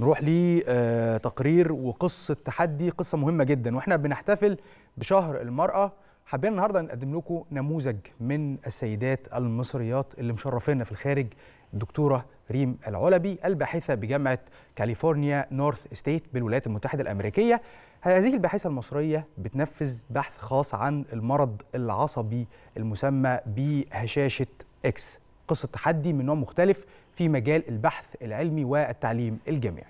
نروح لتقرير آه، وقصه تحدي قصه مهمه جدا واحنا بنحتفل بشهر المراه حابين النهارده نقدم لكم نموذج من السيدات المصريات اللي مشرفينا في الخارج الدكتوره ريم العلبي الباحثه بجامعه كاليفورنيا نورث ستيت بالولايات المتحده الامريكيه هذه الباحثه المصريه بتنفذ بحث خاص عن المرض العصبي المسمى بهشاشه اكس قصة تحدي من نوع مختلف في مجال البحث العلمي والتعليم الجامعي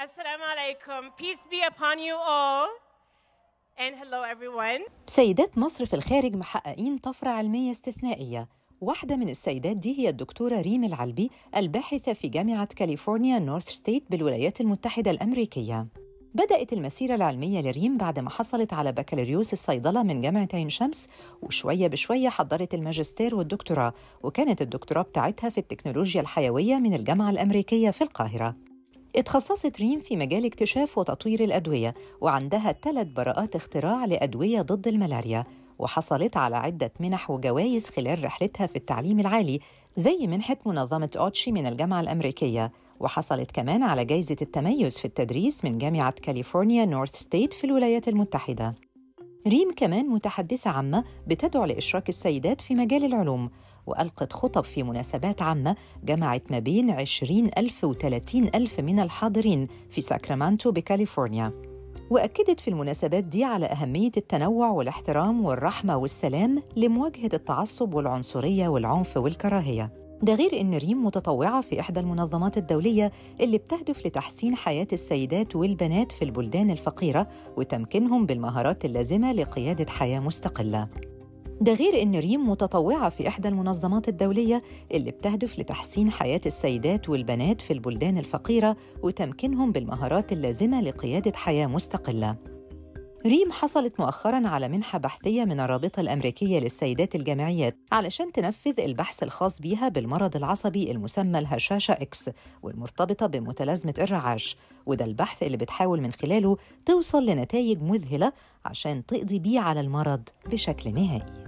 السلام عليكم Peace be upon you all and hello everyone سيدات مصر في الخارج محققين طفرة علمية استثنائية واحدة من السيدات دي هي الدكتورة ريم العلبي الباحثة في جامعة كاليفورنيا نورث ستيت بالولايات المتحدة الأمريكية بدأت المسيرة العلمية لريم بعد ما حصلت على بكالوريوس الصيدلة من جامعة عين شمس وشوية بشوية حضرت الماجستير والدكتوراه وكانت الدكتوراه بتاعتها في التكنولوجيا الحيوية من الجامعة الأمريكية في القاهرة اتخصصت ريم في مجال اكتشاف وتطوير الأدوية وعندها ثلاث براءات اختراع لأدوية ضد الملاريا وحصلت على عدة منح وجوائز خلال رحلتها في التعليم العالي زي منحة منظمة أوتشي من الجامعة الأمريكية وحصلت كمان على جائزة التميز في التدريس من جامعة كاليفورنيا نورث ستيت في الولايات المتحدة ريم كمان متحدثة عامة بتدعو لإشراك السيدات في مجال العلوم وألقت خطب في مناسبات عامة جمعت ما بين 20 ألف و 30 ألف من الحاضرين في ساكرامنتو بكاليفورنيا وأكدت في المناسبات دي على أهمية التنوع والاحترام والرحمة والسلام لمواجهة التعصب والعنصرية والعنف والكراهية ده غير إن ريم متطوعة في إحدى المنظمات الدولية اللي بتهدف لتحسين حياة السيدات والبنات في البلدان الفقيرة وتمكينهم بالمهارات اللازمة لقيادة حياة مستقلة. ده غير إن ريم متطوعة في إحدى المنظمات الدولية اللي بتهدف لتحسين حياة السيدات والبنات في البلدان الفقيرة وتمكينهم بالمهارات اللازمة لقيادة حياة مستقلة. ريم حصلت مؤخرا على منحة بحثية من الرابطة الأمريكية للسيدات الجامعيات علشان تنفذ البحث الخاص بيها بالمرض العصبي المسمى الهشاشة إكس والمرتبطة بمتلازمة الرعاش وده البحث اللي بتحاول من خلاله توصل لنتائج مذهلة عشان تقضي بيه على المرض بشكل نهائي